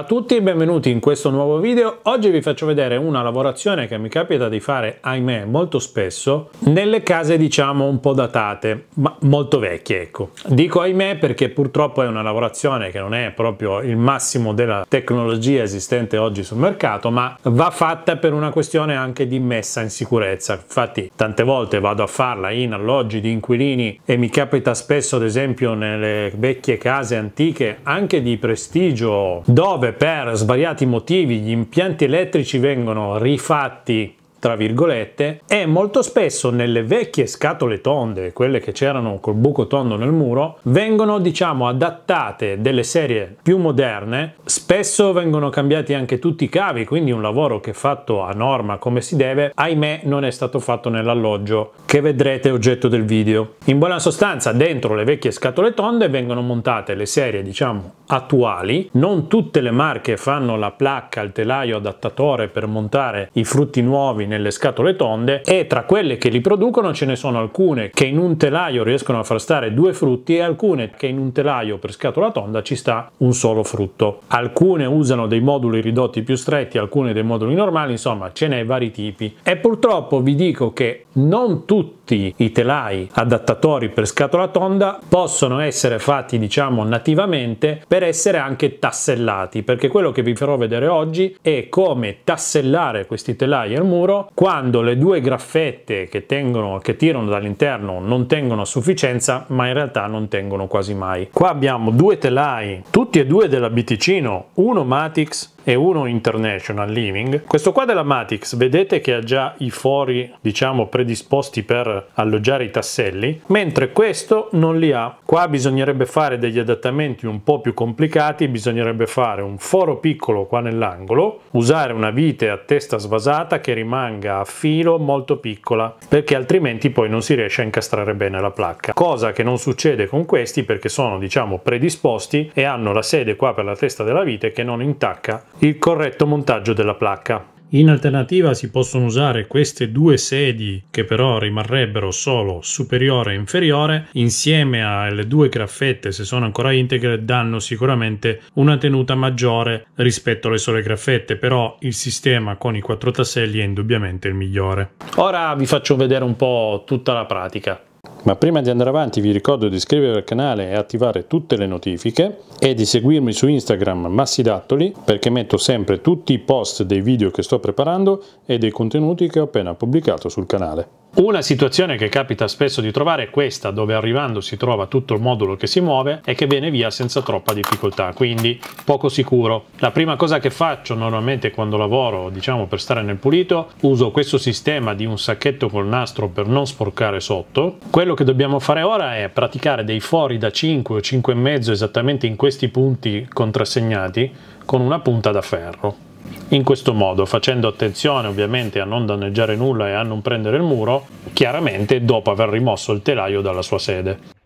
Ciao a tutti e benvenuti in questo nuovo video. Oggi vi faccio vedere una lavorazione che mi capita di fare, ahimè, molto spesso, nelle case diciamo un po' datate, ma molto vecchie, ecco. Dico ahimè perché purtroppo è una lavorazione che non è proprio il massimo della tecnologia esistente oggi sul mercato, ma va fatta per una questione anche di messa in sicurezza. Infatti tante volte vado a farla in alloggi di inquilini e mi capita spesso, ad esempio, nelle vecchie case antiche, anche di prestigio, dove dove per svariati motivi gli impianti elettrici vengono rifatti tra virgolette, e molto spesso nelle vecchie scatole tonde, quelle che c'erano col buco tondo nel muro, vengono diciamo adattate delle serie più moderne, spesso vengono cambiati anche tutti i cavi, quindi un lavoro che è fatto a norma come si deve, ahimè non è stato fatto nell'alloggio che vedrete oggetto del video. In buona sostanza dentro le vecchie scatole tonde vengono montate le serie diciamo attuali, non tutte le marche fanno la placca, il telaio adattatore per montare i frutti nuovi nelle scatole tonde e tra quelle che li producono ce ne sono alcune che in un telaio riescono a far stare due frutti e alcune che in un telaio per scatola tonda ci sta un solo frutto. Alcune usano dei moduli ridotti più stretti, alcune dei moduli normali, insomma ce n'è vari tipi. E purtroppo vi dico che non tutti i telai adattatori per scatola tonda possono essere fatti diciamo nativamente per essere anche tassellati perché quello che vi farò vedere oggi è come tassellare questi telai al muro quando le due graffette che, tengono, che tirano dall'interno non tengono a sufficienza ma in realtà non tengono quasi mai. Qua abbiamo due telai, tutti e due della Biticino, uno Matix e uno International Living. Questo qua della Matix vedete che ha già i fori diciamo predisposti per alloggiare i tasselli, mentre questo non li ha. Qua bisognerebbe fare degli adattamenti un po' più complicati, bisognerebbe fare un foro piccolo qua nell'angolo, usare una vite a testa svasata che rimanga a filo molto piccola, perché altrimenti poi non si riesce a incastrare bene la placca. Cosa che non succede con questi perché sono diciamo predisposti e hanno la sede qua per la testa della vite che non intacca il corretto montaggio della placca. In alternativa si possono usare queste due sedi che però rimarrebbero solo superiore e inferiore insieme alle due graffette se sono ancora integre danno sicuramente una tenuta maggiore rispetto alle sole graffette però il sistema con i quattro tasselli è indubbiamente il migliore. Ora vi faccio vedere un po' tutta la pratica. Ma prima di andare avanti vi ricordo di iscrivervi al canale e attivare tutte le notifiche e di seguirmi su Instagram Massidattoli perché metto sempre tutti i post dei video che sto preparando e dei contenuti che ho appena pubblicato sul canale. Una situazione che capita spesso di trovare è questa, dove arrivando si trova tutto il modulo che si muove e che viene via senza troppa difficoltà, quindi poco sicuro. La prima cosa che faccio normalmente quando lavoro, diciamo per stare nel pulito, uso questo sistema di un sacchetto col nastro per non sporcare sotto. Quello che dobbiamo fare ora è praticare dei fori da 5 o 5,5 esattamente in questi punti contrassegnati con una punta da ferro in questo modo, facendo attenzione ovviamente a non danneggiare nulla e a non prendere il muro, chiaramente dopo aver rimosso il telaio dalla sua sede.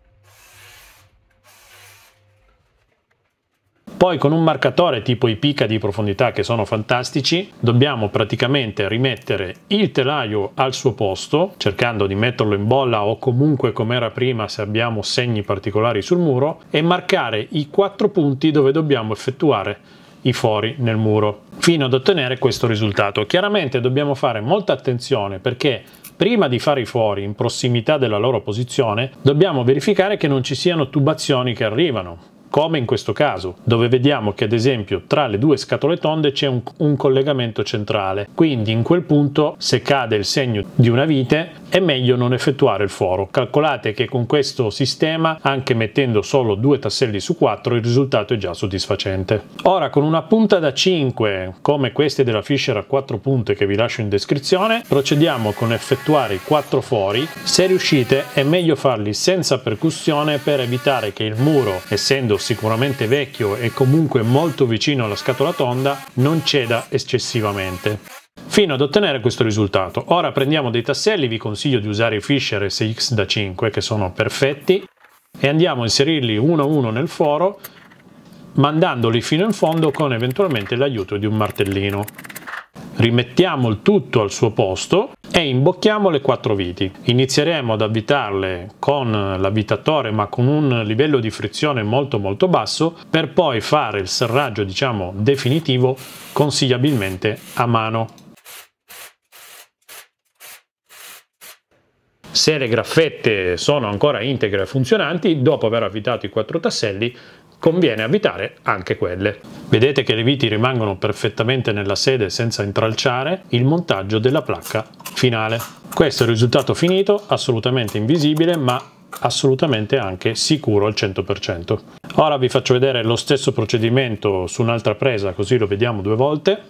Poi con un marcatore tipo i pica di profondità che sono fantastici, dobbiamo praticamente rimettere il telaio al suo posto, cercando di metterlo in bolla o comunque come era prima se abbiamo segni particolari sul muro, e marcare i quattro punti dove dobbiamo effettuare i fori nel muro fino ad ottenere questo risultato. Chiaramente dobbiamo fare molta attenzione perché prima di fare i fori in prossimità della loro posizione dobbiamo verificare che non ci siano tubazioni che arrivano come in questo caso, dove vediamo che ad esempio tra le due scatole tonde c'è un, un, collegamento centrale. Quindi in quel punto, se cade il segno di una vite, è meglio non effettuare il foro. Calcolate che con questo sistema, anche mettendo solo due tasselli su quattro, il risultato è già soddisfacente. Ora con una punta da 5, come queste della Fisher a 4 punte che vi lascio in descrizione, procediamo con effettuare i quattro fori. Se riuscite è meglio farli senza percussione per evitare che il muro, essendo sicuramente vecchio e comunque molto vicino alla scatola tonda, non ceda eccessivamente fino ad ottenere questo risultato. Ora prendiamo dei tasselli, vi consiglio di usare i Fisher SX da 5 che sono perfetti e andiamo a inserirli uno a uno nel foro mandandoli fino in fondo con eventualmente l'aiuto di un martellino. Rimettiamo il tutto al suo posto e imbocchiamo le quattro viti. Inizieremo ad avvitarle con l'avvitatore ma con un livello di frizione molto molto basso per poi fare il serraggio diciamo definitivo consigliabilmente a mano. Se le graffette sono ancora integre e funzionanti, dopo aver avvitato i quattro tasselli, conviene avvitare anche quelle. Vedete che le viti rimangono perfettamente nella sede senza intralciare il montaggio della placca finale. Questo è il risultato finito, assolutamente invisibile ma assolutamente anche sicuro al 100%. Ora vi faccio vedere lo stesso procedimento su un'altra presa così lo vediamo due volte.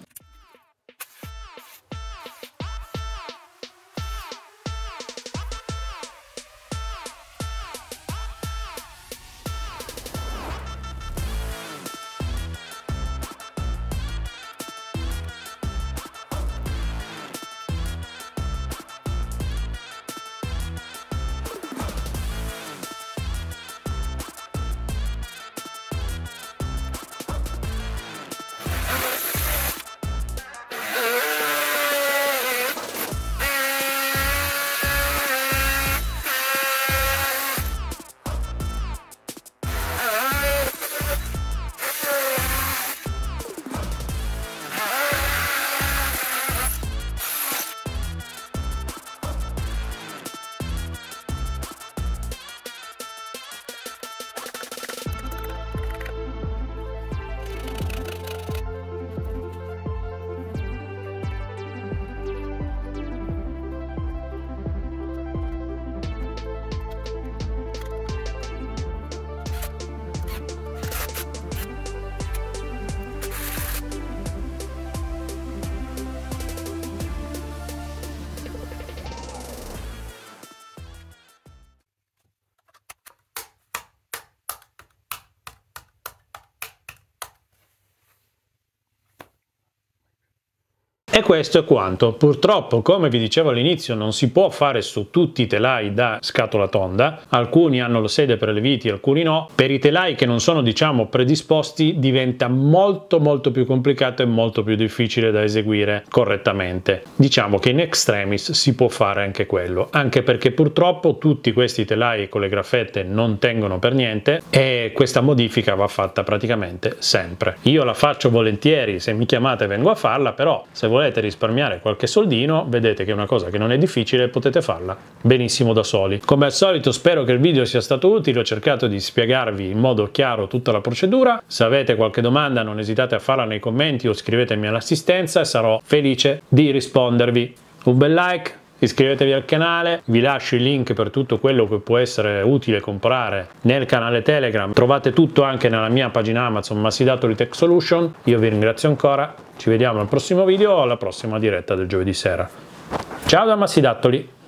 E questo è quanto. Purtroppo, come vi dicevo all'inizio, non si può fare su tutti i telai da scatola tonda. Alcuni hanno lo sede per le viti, alcuni no. Per i telai che non sono, diciamo, predisposti diventa molto molto più complicato e molto più difficile da eseguire correttamente. Diciamo che in extremis si può fare anche quello, anche perché purtroppo tutti questi telai con le graffette non tengono per niente e questa modifica va fatta praticamente sempre. Io la faccio volentieri, se mi chiamate vengo a farla, però se volete volete risparmiare qualche soldino, vedete che è una cosa che non è difficile, potete farla benissimo da soli. Come al solito spero che il video sia stato utile, ho cercato di spiegarvi in modo chiaro tutta la procedura. Se avete qualche domanda non esitate a farla nei commenti o scrivetemi all'assistenza e sarò felice di rispondervi. Un bel like, iscrivetevi al canale, vi lascio il link per tutto quello che può essere utile comprare nel canale Telegram, trovate tutto anche nella mia pagina Amazon Massidatori Tech Solution, io vi ringrazio ancora, ci vediamo al prossimo video o alla prossima diretta del giovedì sera. Ciao da Massidattoli!